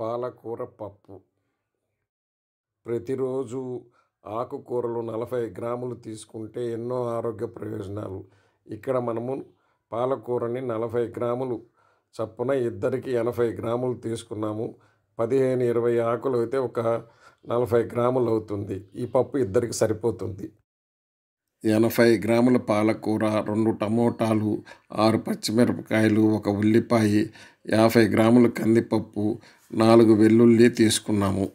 పాలకూర పప్పు ప్రతిరోజు ఆకుకూరలు నలభై గ్రాములు తీసుకుంటే ఎన్నో ఆరోగ్య ప్రయోజనాలు ఇక్కడ మనము పాలకూరని నలభై గ్రాములు చప్పున ఇద్దరికి ఎనభై గ్రాములు తీసుకున్నాము పదిహేను ఇరవై ఆకులు అయితే ఒక నలభై గ్రాములు అవుతుంది ఈ పప్పు ఇద్దరికి సరిపోతుంది ఎనభై గ్రాముల పాలకూర రెండు టమోటాలు ఆరు పచ్చిమిరపకాయలు ఒక ఉల్లిపాయ యాభై గ్రాముల కందిపప్పు నాలుగు వెల్లుల్లి తీసుకున్నాము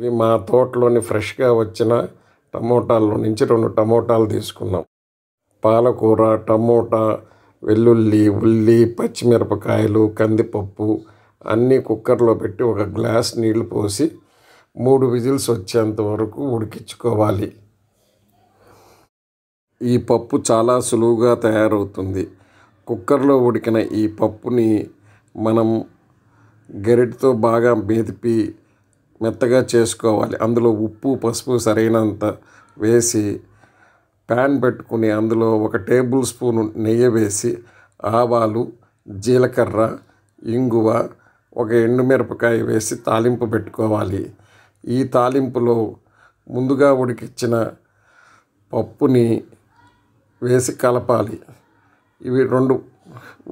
ఇవి మా తోటలోని ఫ్రెష్గా వచ్చిన టమోటాల్లో నుంచి రెండు టమోటాలు తీసుకున్నాం పాలకూర టమోటా వెల్లుల్లి ఉల్లి పచ్చిమిరపకాయలు కందిపప్పు అన్నీ కుక్కర్లో పెట్టి ఒక గ్లాస్ నీళ్లు పోసి మూడు విజిల్స్ వచ్చేంత వరకు ఉడికించుకోవాలి ఈ పప్పు చాలా సులువుగా తయారవుతుంది కుక్కర్లో ఉడికిన ఈ పప్పుని మనం గరిటతో బాగా మెదిపి మెత్తగా చేసుకోవాలి అందులో ఉప్పు పసుపు సరైనంత వేసి ప్యాన్ పెట్టుకుని అందులో ఒక టేబుల్ స్పూన్ నెయ్యి వేసి ఆవాలు జీలకర్ర ఇంగువ ఒక ఎండుమిరపకాయ వేసి తాలింపు పెట్టుకోవాలి ఈ తాలింపులో ముందుగా ఉడికించిన పప్పుని వేసి కలపాలి ఇవి రెండు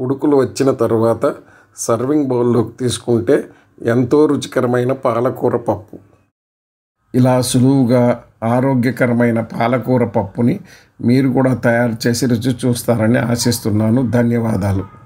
ఉడుకులు వచ్చిన తర్వాత సర్వింగ్ బౌల్లోకి తీసుకుంటే ఎంతో రుచికరమైన పాలకూర పప్పు ఇలా సులువుగా ఆరోగ్యకరమైన పాలకూర పప్పుని మీరు కూడా తయారు చేసి రుచి చూస్తారని ఆశిస్తున్నాను ధన్యవాదాలు